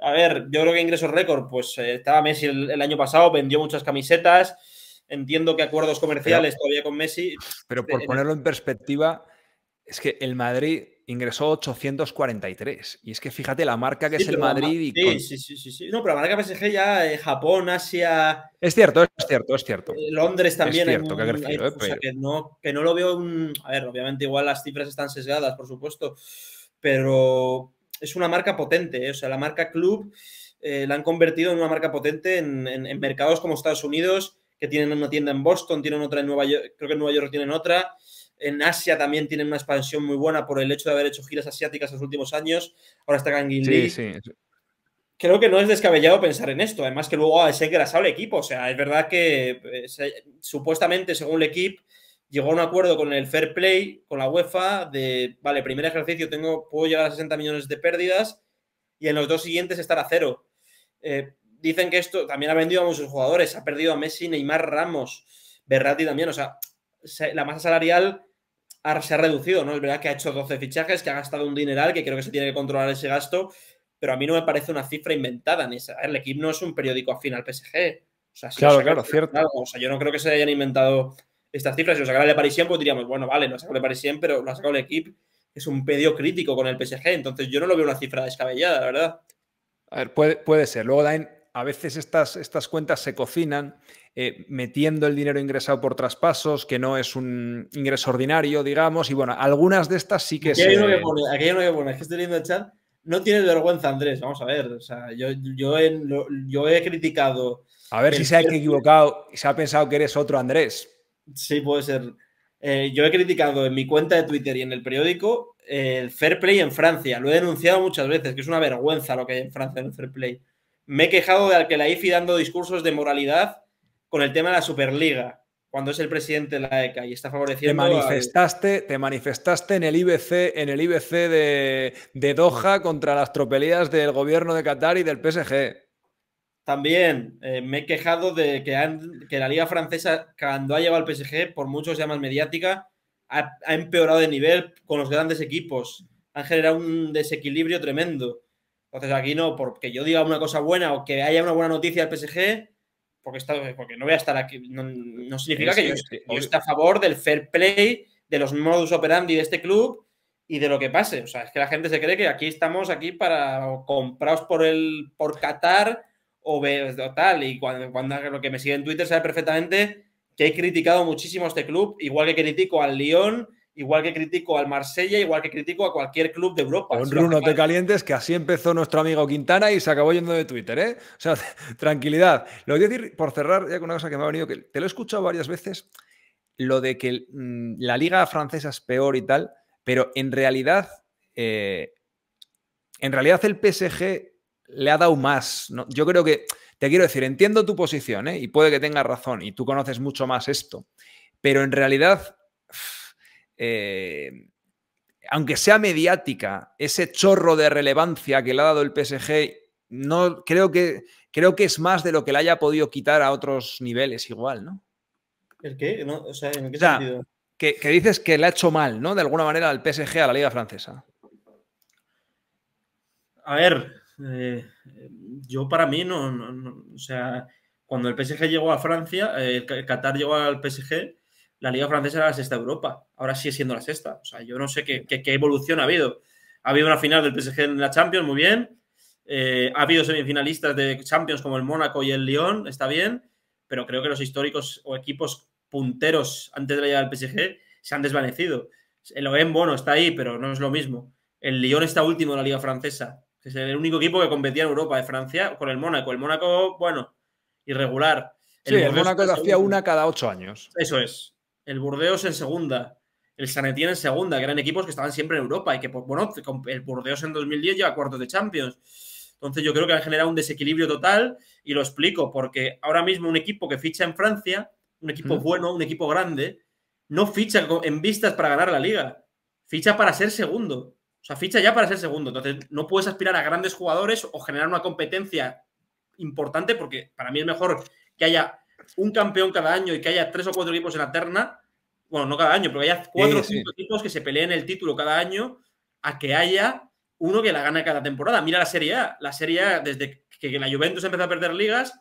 A ver, yo creo que ingresos récord, pues eh, estaba Messi el, año pasado, vendió muchas camisetas. Entiendo que acuerdos comerciales todavía con Messi. Pero eh, por ponerlo en perspectiva, es que el Madrid ingresó 843. Y es que fíjate la marca que es el Madrid. y sí, sí, sí, sí, No, pero la marca PSG ya, eh, Japón, Asia. Es cierto, es cierto, es cierto. Eh, Londres también. Es cierto que eh, o sea, que, no, que no lo veo. A ver, obviamente, igual las cifras están sesgadas, por supuesto. Pero es una marca potente. O sea, la marca Club la han convertido en una marca potente en, en mercados como Estados Unidos, que tienen una tienda en Boston, tienen otra en Nueva York, creo que en Nueva York tienen otra. En Asia también tienen una expansión muy buena por el hecho de haber hecho giras asiáticas en los últimos años. Ahora está Ganguin Lee. sí, Creo que no es descabellado pensar en esto. Además que luego es engrasado el equipo. O sea, es verdad que eh, supuestamente, según el equipo, llegó a un acuerdo con el Fair Play, con la UEFA, de, vale, primer ejercicio tengo, puedo llegar a 60 millones de pérdidas y en los dos siguientes estar a cero. Eh, dicen que esto también ha vendido a muchos jugadores, ha perdido a Messi, Neymar, Ramos, Berratti también, o sea, la masa salarial se ha reducido, ¿no? Es verdad que ha hecho 12 fichajes, que ha gastado un dineral, que creo que se tiene que controlar ese gasto, pero a mí no me parece una cifra inventada. Ni esa. El equipo no es un periódico afín al PSG. O sea, claro, claro, cierto. o sea, yo no creo que se hayan inventado estas cifras. Si lo sacara el Parisien, pues diríamos, bueno, vale, no ha de Parisien, pero lo ha sacado el equipo. Es un pedido crítico con el PSG. Entonces yo no lo veo una cifra descabellada, la verdad. A ver, puede, ser. Luego, a veces estas, estas cuentas se cocinan eh, metiendo el dinero ingresado por traspasos, que no es un ingreso ordinario, digamos, y bueno, algunas de estas sí que... Aquí que aquí hay uno que pone, es que estoy leyendo el chat, no tienes vergüenza Andrés, vamos a ver, o sea, yo, yo, he, criticado... A ver si se ha equivocado y se ha pensado que eres otro Andrés. Sí, puede ser. Eh, yo he criticado en mi cuenta de Twitter y en el periódico el fair play en Francia. Lo he denunciado muchas veces, que es una vergüenza lo que hay en Francia en el fair play. Me he quejado de que la IFI dando discursos de moralidad con el tema de la Superliga, cuando es el presidente de la ECA y está favoreciendo. Te manifestaste, te manifestaste en el IBC, en el IBC de, Doha contra las tropelías del gobierno de Qatar y del PSG. También eh, me he quejado de que, que, la liga francesa, cuando ha llegado al PSG, por muchos sea más mediática, ha, empeorado de nivel con los grandes equipos. Han generado un desequilibrio tremendo. Entonces aquí no, porque yo diga una cosa buena o que haya una buena noticia al PSG, porque, porque no voy a estar aquí, no, significa que, yo, esté a favor del fair play, de los modus operandi de este club y de lo que pase. O sea, es que la gente se cree que aquí estamos aquí para compraros por el por Qatar o, tal. Y cuando, lo que me sigue en Twitter sabe perfectamente que he criticado muchísimo a este club, igual que critico al Lyon igual que critico al Marsella, igual que critico a cualquier club de Europa. Con Runo te calientes, que así empezó nuestro amigo Quintana y se acabó yendo de Twitter, ¿eh? O sea, [laughs] tranquilidad. Lo voy a decir por cerrar ya con una cosa que me ha venido, que te lo he escuchado varias veces, lo de que mm, la liga francesa es peor y tal, pero en realidad, eh, en realidad el PSG le ha dado más. Yo creo que, te quiero decir, entiendo tu posición, ¿eh? Y puede que tengas razón y tú conoces mucho más esto, pero en realidad eh, aunque sea mediática, ese chorro de relevancia que le ha dado el PSG, no, creo, que, creo que es más de lo que le haya podido quitar a otros niveles igual, ¿no? ¿El qué? qué Que, dices que le ha hecho mal, ¿no? De alguna manera al PSG a la Liga Francesa. A ver, eh, yo para mí no, o sea, cuando el PSG llegó a Francia, eh, El Qatar llegó al PSG, la Liga Francesa era la sexta de Europa, ahora sigue siendo la sexta. O sea, yo no sé qué, evolución ha habido. Ha habido una final del PSG en la Champions, muy bien. Eh, ha habido semifinalistas de Champions como el Mónaco y el Lyon, está bien. Pero creo que los históricos o equipos punteros antes de la llegada del PSG se han desvanecido. El OEM, bueno, está ahí, pero no es lo mismo. El Lyon está último en la Liga Francesa. Es el único equipo que competía en Europa de Francia con el Mónaco. El Mónaco, bueno, irregular. sí, el Mónaco hacía una cada ocho años. Eso es el Burdeos en segunda, el Sanetín en segunda, que eran equipos que estaban siempre en Europa y que, pues, bueno, el Burdeos en 2010 lleva cuartos de Champions. Entonces yo creo que ha generado un desequilibrio total y lo explico, porque ahora mismo un equipo que ficha en Francia, un equipo mm. bueno, un equipo grande, no ficha en vistas para ganar la liga, ficha para ser segundo. O sea, ficha ya para ser segundo. Entonces, no puedes aspirar a grandes jugadores o generar una competencia importante porque para mí es mejor que haya un campeón cada año y que haya tres o cuatro equipos en la terna, bueno, no cada año, pero que haya cuatro o cinco equipos que se peleen el título cada año, a que haya uno que la gana cada temporada. Mira la Serie A. La Serie A, desde que la Juventus empezó a perder ligas,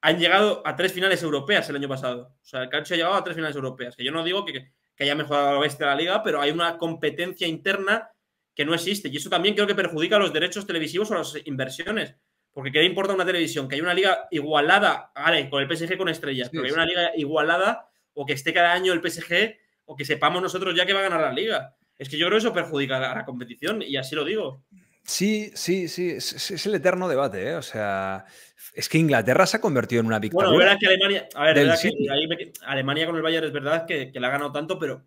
han llegado a tres finales europeas el año pasado. O sea, el Calcio ha llegado a tres finales europeas. Que yo no digo que, haya mejorado la bestia de la liga, pero hay una competencia interna que no existe. Y eso también creo que perjudica los derechos televisivos o las inversiones. Porque ¿qué importa una televisión? Que haya una liga igualada, vale, con el PSG con estrellas, pero que haya una liga igualada o que esté cada año el PSG o que sepamos nosotros ya que va a ganar la liga. Es que yo creo que eso perjudica a la competición y así lo digo. Sí, sí, sí, es, el eterno debate, ¿eh? O sea, es que Inglaterra se ha convertido en una victoria. Bueno, verdad que Alemania, verdad que Alemania con el Bayern es verdad que, la ha ganado tanto, pero,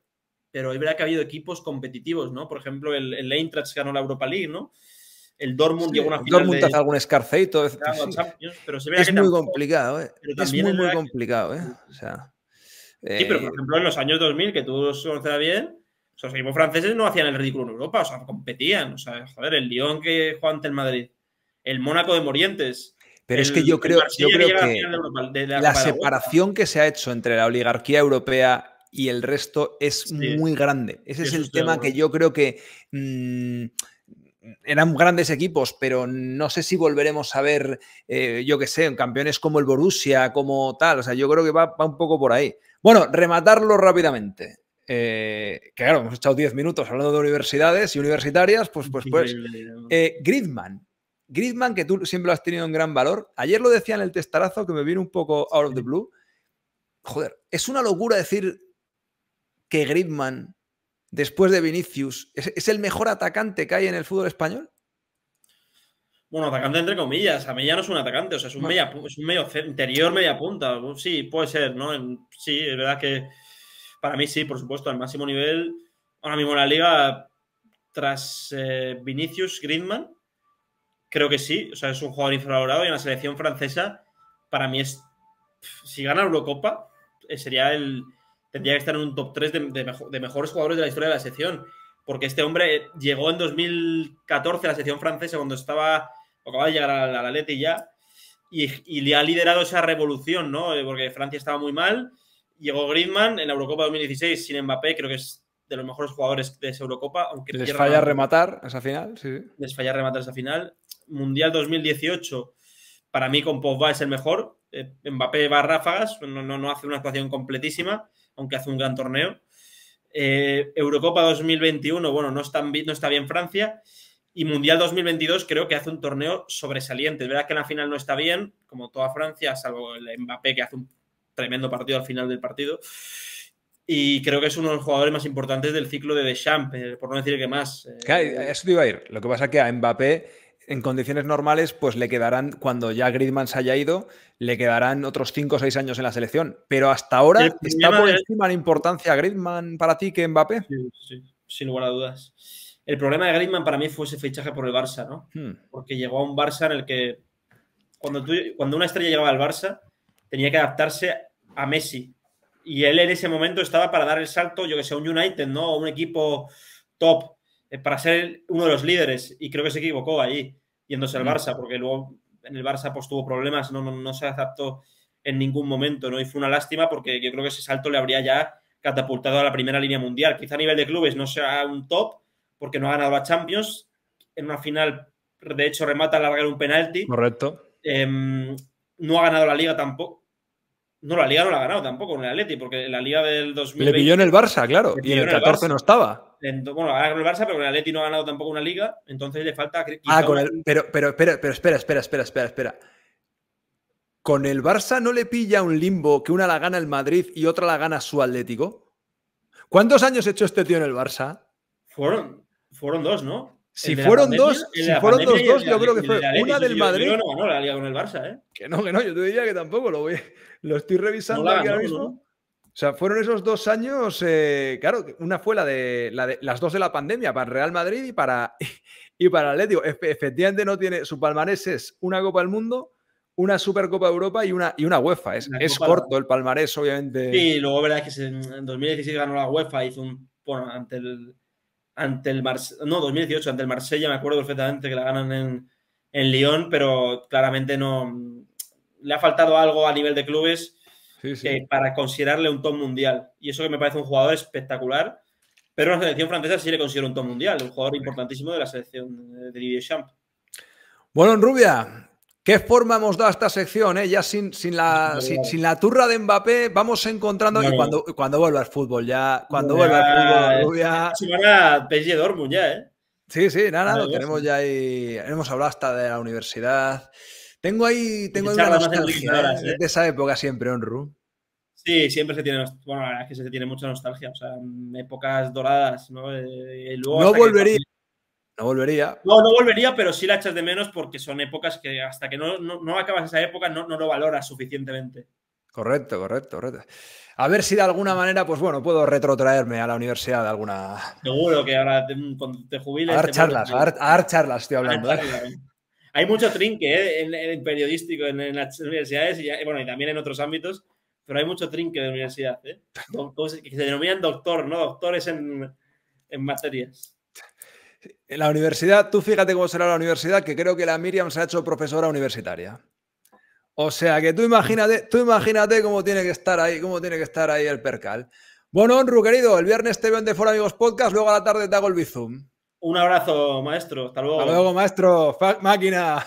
pero es verdad que ha habido equipos competitivos, ¿no? Por ejemplo, el, el Eintracht ganó la Europa League, ¿no? el Dortmund llegó Dortmund hace algún escarceito. es muy complicado, ¿eh? es muy, muy complicado, ¿eh? Sí, pero por eh, ejemplo en los años 2000, que tú conoces bien, los equipos franceses no hacían el ridículo en Europa, o sea, competían. O sea, joder, el Lyon que juega ante el Madrid, el Mónaco de Morientes. Pero es que yo creo, yo creo que, la, separación que se ha hecho entre la oligarquía europea y el resto es muy grande. Ese es el tema que yo creo que mm, eran grandes equipos, pero no sé si volveremos a ver, eh, yo qué sé, campeones como el Borussia, como tal. O sea, yo creo que va, un poco por ahí. Bueno, rematarlo rápidamente. Eh, claro, hemos echado 10 minutos hablando de universidades y universitarias, pues, pues, pues. Eh, Gridman. Gridman, que tú siempre lo has tenido en gran valor. Ayer lo decía en el testarazo, que me viene un poco out of the blue. Joder, es una locura decir que Gridman después de Vinicius, ¿es, el mejor atacante que hay en el fútbol español? Bueno, atacante entre comillas. A mí ya no es un atacante, o sea, es un, medio interior, media punta. Sí, puede ser, ¿no? Sí, es verdad que para mí sí, por supuesto, al máximo nivel. Ahora mismo en la liga, tras eh, Vinicius, Griezmann, creo que sí. O sea, es un jugador infravalorado y en la selección francesa, para mí es. Si gana Eurocopa, eh, sería el, tendría que estar en un top 3 de, mejores jugadores de la historia de la sección. Porque este hombre eh, llegó en 2014 a la sección francesa cuando estaba, acababa de llegar a la Leti ya, y, le ha liderado esa revolución, ¿no? Eh, porque Francia estaba muy mal. Llegó Griezmann en la Eurocopa 2016 sin Mbappé, creo que es de los mejores jugadores de esa Eurocopa. Aunque les falla rematar esa final, sí. Les falla rematar esa final. Mundial 2018, para mí con Pogba es el mejor. Eh, Mbappé va a ráfagas, no, no, no hace una actuación completísima aunque hace un gran torneo. Eh, Eurocopa 2021, bueno, no, está, no está bien Francia. Y Mundial 2022 creo que hace un torneo sobresaliente. Es verdad que en la final no está bien, como toda Francia, salvo el Mbappé que hace un tremendo partido al final del partido. Y creo que es uno de los jugadores más importantes del ciclo de Deschamps, eh, por no decir que más. Eh. eso iba a ir. Lo que pasa es que a Mbappé en condiciones normales, pues le quedarán, cuando ya Gridman se haya ido, le quedarán otros 5 o 6 años en la selección. Pero hasta ahora está por encima la importancia Gridman para ti que Mbappé. Sí, sin lugar a dudas. El problema de Gridman para mí fue ese fichaje por el Barça, ¿no? Hmm. Porque llegó a un Barça en el que cuando, cuando una estrella llegaba al Barça tenía que adaptarse a Messi. Y él en ese momento estaba para dar el salto, yo que sé, a un United, ¿no? A un equipo top eh, para ser uno de los líderes y creo que se equivocó ahí, yéndose al mm. Barça, porque luego en el Barça pues, tuvo problemas, no, se adaptó en ningún momento, ¿no? Y fue una lástima porque yo creo que ese salto le habría ya catapultado a la primera línea mundial. Quizá a nivel de clubes no sea un top, porque no ha ganado la Champions. En una final, de hecho, remata a largar un penalti. Correcto. Em, no ha ganado la liga tampoco. No, la Liga no la ha ganado tampoco con el Atleti, porque la Liga del 2020... Le pilló en el Barça, claro, y en el 14 no estaba. Bueno, ahora con el Barça, pero con el Atleti no ha ganado tampoco una Liga, entonces le falta... Ah, con el... Pero, pero, espera, espera, espera, espera, espera. ¿Con el Barça no le pilla un limbo que una la gana el Madrid y otra la gana su Atlético? ¿Cuántos años ha hecho este tío en el Barça? Fueron, fueron dos, ¿no? Si fueron dos, si fueron dos, yo creo que fue una del Madrid. No, no, no, la liga con el Barça, ¿eh? Que no, que no, yo te diría que tampoco, lo, voy, [laughs] lo estoy revisando aquí ahora mismo. O sea, fueron esos dos años, eh, claro, una fue la de, las dos de la pandemia para el Real Madrid y para, [laughs] y para el Atlético. efectivamente no tiene, su palmarés es una Copa del Mundo, una Supercopa de Europa y una, y una UEFA. Es, es corto el palmarés, obviamente. Sí, luego verdad es que en 2016 ganó la UEFA, hizo un, bueno, ante el ante el Marsella, no, 2018, ante el Marsella, me acuerdo perfectamente que la ganan en, en Lyon, pero claramente no, mm, le ha faltado algo a nivel de clubes para considerarle un top mundial. Y eso que me parece un jugador espectacular, pero la selección francesa sí le considera un top mundial, un jugador importantísimo de la selección de Didier Champ. Bueno, Rubia, ¿Qué forma hemos dado a esta sección? Eh? Ya sin, la, turra de Mbappé, vamos encontrando cuando, vuelva al fútbol, ya. Cuando vuelva al fútbol, ya. Semana PSG Dortmund ya, ¿eh? Sí, sí, nada, lo tenemos ya ahí. Hemos hablado hasta de la universidad. Tengo ahí, tengo una nostalgia eh, eh. de esa época siempre, Onru. Sí, siempre se tiene, bueno, la verdad es que se tiene mucha nostalgia, o sea, épocas doradas, ¿no? Eh, no volvería, no volvería. No, no volvería, pero sí la echas de menos porque son épocas que hasta que no, acabas esa época no, no lo valoras suficientemente. Correcto, correcto, correcto. A ver si de alguna manera, pues bueno, puedo retrotraerme a la universidad de alguna. Seguro que ahora te, cuando te jubiles. A dar charlas, a dar, charlas estoy hablando. ¿eh? Hay mucho trinque ¿eh? en, periodístico, en, las universidades y, bueno, y también en otros ámbitos, pero hay mucho trinque de universidad, ¿eh? [laughs] que se denominan doctor, ¿no? Doctores en, en materias. En la universidad, tú fíjate cómo será la universidad, que creo que la Miriam se ha hecho profesora universitaria. O sea que tú imagínate, tú imagínate cómo tiene que estar ahí, cómo tiene que estar ahí el percal. Bueno, Onru, querido, el viernes te veo en De Fuera, Amigos Podcast, luego a la tarde te hago el Bizum. Un abrazo, maestro. Hasta luego. Hasta luego, maestro. máquina.